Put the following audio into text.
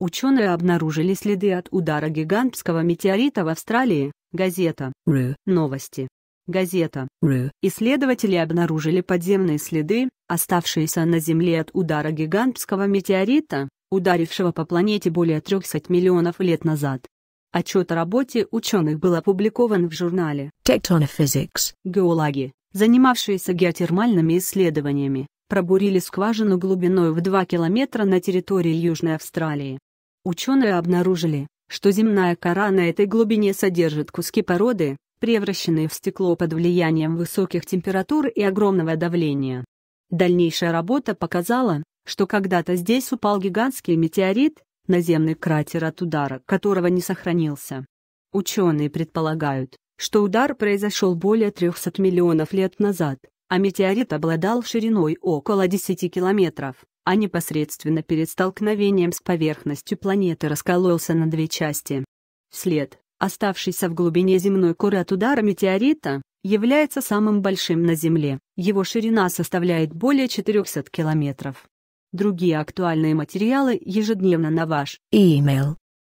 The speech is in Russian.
Ученые обнаружили следы от удара гигантского метеорита в Австралии, газета «Ру» новости. Газета «Ру». Исследователи обнаружили подземные следы, оставшиеся на Земле от удара гигантского метеорита, ударившего по планете более 300 миллионов лет назад. Отчет о работе ученых был опубликован в журнале Tectonophysics. Геологи, занимавшиеся геотермальными исследованиями, пробурили скважину глубиной в 2 километра на территории Южной Австралии. Ученые обнаружили, что земная кора на этой глубине содержит куски породы, превращенные в стекло под влиянием высоких температур и огромного давления. Дальнейшая работа показала, что когда-то здесь упал гигантский метеорит, наземный кратер от удара которого не сохранился. Ученые предполагают, что удар произошел более 300 миллионов лет назад, а метеорит обладал шириной около 10 километров а непосредственно перед столкновением с поверхностью планеты раскололся на две части. След, оставшийся в глубине земной коры от удара метеорита, является самым большим на Земле, его ширина составляет более 400 километров. Другие актуальные материалы ежедневно на ваш email.